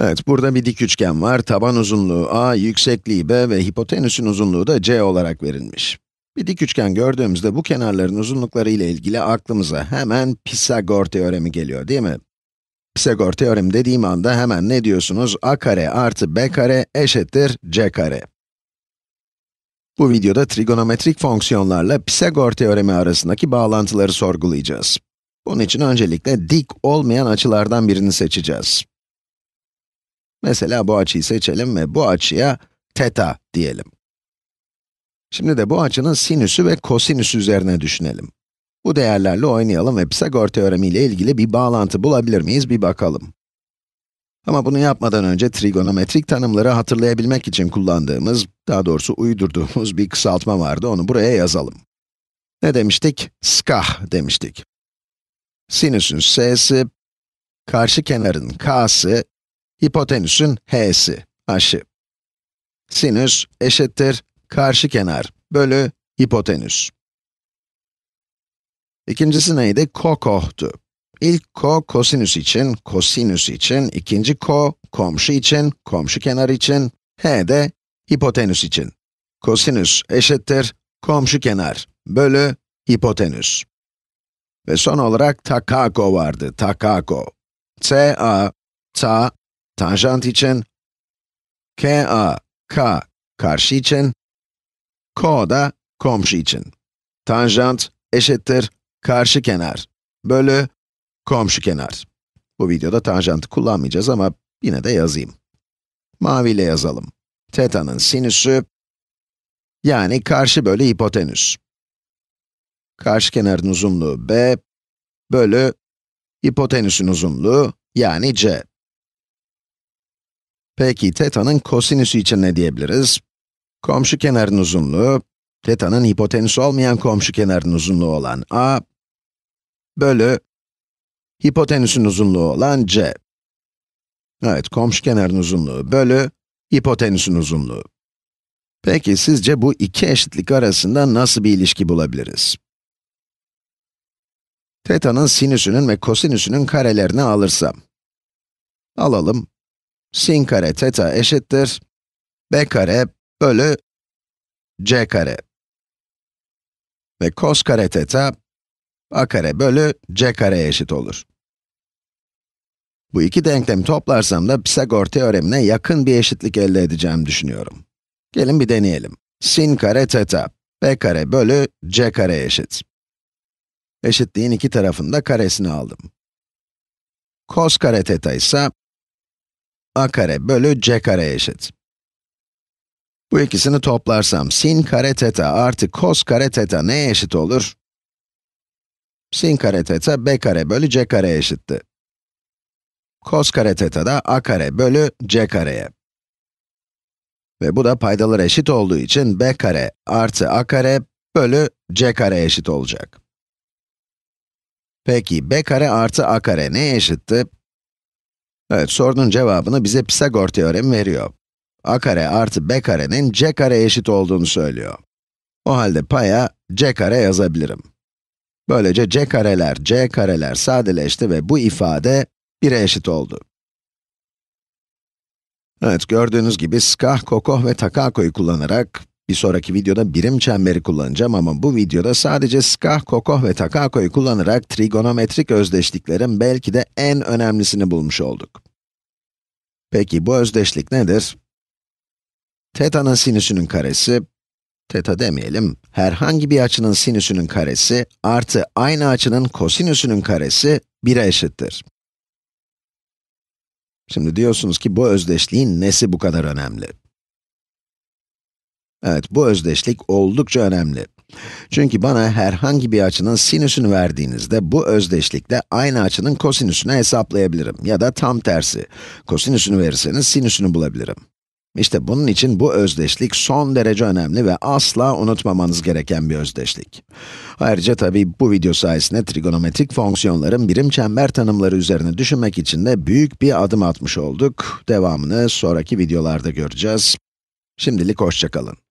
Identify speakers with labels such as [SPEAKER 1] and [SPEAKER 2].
[SPEAKER 1] Evet, burada bir dik üçgen var. Taban uzunluğu a, yüksekliği b ve hipotenüsün uzunluğu da c olarak verilmiş. Bir dik üçgen gördüğümüzde bu kenarların uzunlukları ile ilgili aklımıza hemen Pisagor teoremi geliyor değil mi? Pisagor teoremi dediğim anda hemen ne diyorsunuz? a kare artı b kare eşittir c kare. Bu videoda trigonometrik fonksiyonlarla Pisagor teoremi arasındaki bağlantıları sorgulayacağız. Bunun için öncelikle dik olmayan açılardan birini seçeceğiz. Mesela bu açıyı seçelim ve bu açıya teta diyelim. Şimdi de bu açının sinüsü ve kosinüsü üzerine düşünelim. Bu değerlerle oynayalım ve Pisagor teoremi ile ilgili bir bağlantı bulabilir miyiz bir bakalım. Ama bunu yapmadan önce trigonometrik tanımları hatırlayabilmek için kullandığımız, daha doğrusu uydurduğumuz bir kısaltma vardı, onu buraya yazalım. Ne demiştik? Skah demiştik. Sinüsün s'si, karşı kenarın k'sı, hipotenüsün h'si, h'ı. Sinüs eşittir karşı kenar bölü hipotenüs. İkincisi neydi? Ko kohtu. İlk ko, kosinüs için, kosinüs için, ikinci ko, komşu için, komşu kenar için, h de hipotenüs için. Kosinüs eşittir komşu kenar bölü hipotenüs. Ve son olarak takako vardı, takako. ta, ta, Tanjant için, ka, k karşı için, ko da komşu için. Tanjant eşittir karşı kenar bölü komşu kenar. Bu videoda tanjantı kullanmayacağız ama yine de yazayım. Maviyle yazalım. Teta'nın sinüsü, yani karşı bölü hipotenüs. Karşı kenarın uzunluğu b, bölü hipotenüsün uzunluğu, yani c. Peki, teta'nın kosinüsü için ne diyebiliriz? Komşu kenarın uzunluğu, teta'nın hipotenüs olmayan komşu kenarın uzunluğu olan a, bölü hipotenüsün uzunluğu olan c. Evet, komşu kenarın uzunluğu bölü hipotenüsün uzunluğu. Peki, sizce bu iki eşitlik arasında nasıl bir ilişki bulabiliriz? Teta'nın sinüsünün ve kosinüsünün karelerini alırsam. Alalım, sin kare teta eşittir b kare bölü c kare. Ve kos kare teta a kare bölü c kare eşit olur. Bu iki denklemi toplarsam da Pisagor teoremine yakın bir eşitlik elde edeceğim düşünüyorum. Gelin bir deneyelim. Sin kare teta b kare bölü c kare eşit. Eşitliğin iki tarafında karesini aldım. Kos kare teta ise a kare bölü c kare eşit. Bu ikisini toplarsam sin kare teta artı kos kare teta neye eşit olur? Sin kare teta b kare bölü c kare eşitti. Kos kare teta da a kare bölü c kareye. Ve bu da paydalar eşit olduğu için b kare artı a kare bölü c kare eşit olacak. Peki b kare artı a kare neye eşitti? Evet, sorunun cevabını bize Pisagor teoremi veriyor. a kare artı b karenin c kare eşit olduğunu söylüyor. O halde paya c kare yazabilirim. Böylece c kareler, c kareler sadeleşti ve bu ifade 1'e eşit oldu. Evet, gördüğünüz gibi Skah, Kokoh ve Takako'yu kullanarak bir sonraki videoda birim çemberi kullanacağım ama bu videoda sadece Skah, Kokoh ve Takako'yu kullanarak trigonometrik özdeşliklerin belki de en önemlisini bulmuş olduk. Peki bu özdeşlik nedir? Teta'nın sinüsünün karesi, teta demeyelim, herhangi bir açının sinüsünün karesi artı aynı açının kosinüsünün karesi 1'e eşittir. Şimdi diyorsunuz ki bu özdeşliğin nesi bu kadar önemli? Evet, bu özdeşlik oldukça önemli. Çünkü bana herhangi bir açının sinüsünü verdiğinizde, bu özdeşlikte aynı açının kosinüsünü hesaplayabilirim. Ya da tam tersi, kosinüsünü verirseniz sinüsünü bulabilirim. İşte bunun için bu özdeşlik son derece önemli ve asla unutmamanız gereken bir özdeşlik. Ayrıca tabii bu video sayesinde trigonometrik fonksiyonların birim çember tanımları üzerine düşünmek için de büyük bir adım atmış olduk. Devamını sonraki videolarda göreceğiz. Şimdilik hoşçakalın.